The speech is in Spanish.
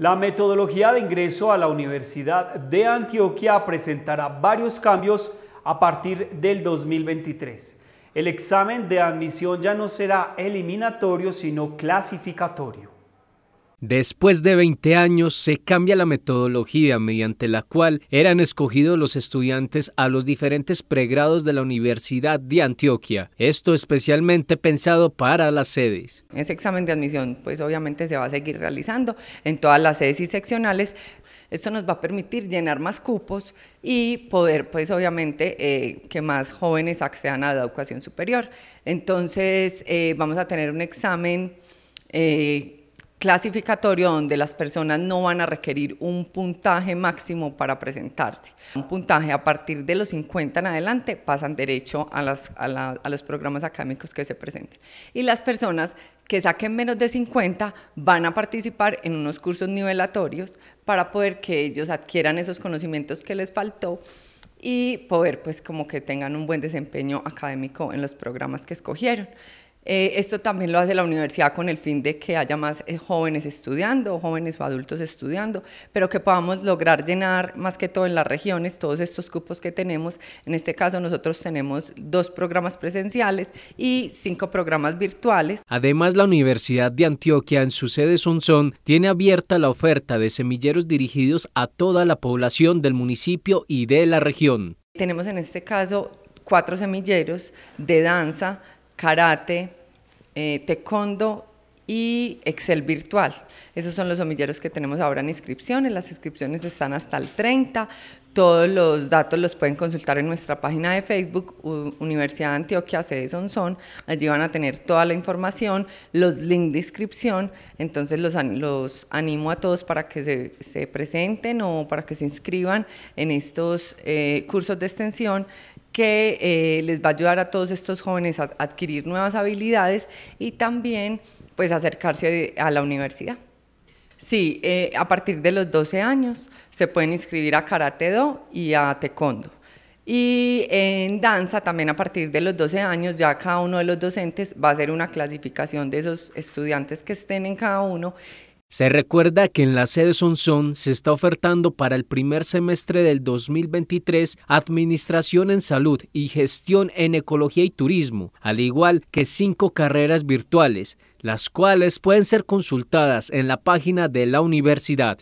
La metodología de ingreso a la Universidad de Antioquia presentará varios cambios a partir del 2023. El examen de admisión ya no será eliminatorio, sino clasificatorio. Después de 20 años se cambia la metodología mediante la cual eran escogidos los estudiantes a los diferentes pregrados de la Universidad de Antioquia, esto especialmente pensado para las sedes. Ese examen de admisión pues obviamente se va a seguir realizando en todas las sedes y seccionales. Esto nos va a permitir llenar más cupos y poder pues obviamente eh, que más jóvenes accedan a la educación superior. Entonces eh, vamos a tener un examen... Eh, clasificatorio donde las personas no van a requerir un puntaje máximo para presentarse. Un puntaje a partir de los 50 en adelante pasan derecho a, a, los programas académicos que se presenten. Y las personas que saquen menos de 50 van a participar en unos cursos nivelatorios para poder que ellos adquieran esos conocimientos que les faltó y poder pues como que tengan un buen desempeño académico en los programas que escogieron. Eh, esto también lo hace la universidad con el fin de que haya más eh, jóvenes estudiando, jóvenes o adultos estudiando, pero que podamos lograr llenar más que todo en las regiones todos estos cupos que tenemos. En este caso nosotros tenemos dos programas presenciales y cinco programas virtuales. Además, la Universidad de Antioquia en su sede Sonsón tiene abierta la oferta de semilleros dirigidos a toda la población del municipio y de la región. Tenemos en este caso cuatro semilleros de danza, karate, eh, taekwondo y Excel virtual. Esos son los somilleros que tenemos ahora en inscripciones. Las inscripciones están hasta el 30. Todos los datos los pueden consultar en nuestra página de Facebook, Universidad de Antioquia, sede Sonsón. Allí van a tener toda la información, los links de inscripción. Entonces los, los animo a todos para que se, presenten o para que se inscriban en estos eh, cursos de extensión que eh, les va a ayudar a todos estos jóvenes a adquirir nuevas habilidades y también pues acercarse a la universidad. Sí, eh, a partir de los 12 años se pueden inscribir a Karate Do y a Taekwondo. Y en danza también a partir de los 12 años ya cada uno de los docentes va a hacer una clasificación de esos estudiantes que estén en cada uno se recuerda que en la sede Sonsón se está ofertando para el primer semestre del 2023 Administración en Salud y Gestión en Ecología y Turismo, al igual que cinco carreras virtuales, las cuales pueden ser consultadas en la página de la universidad.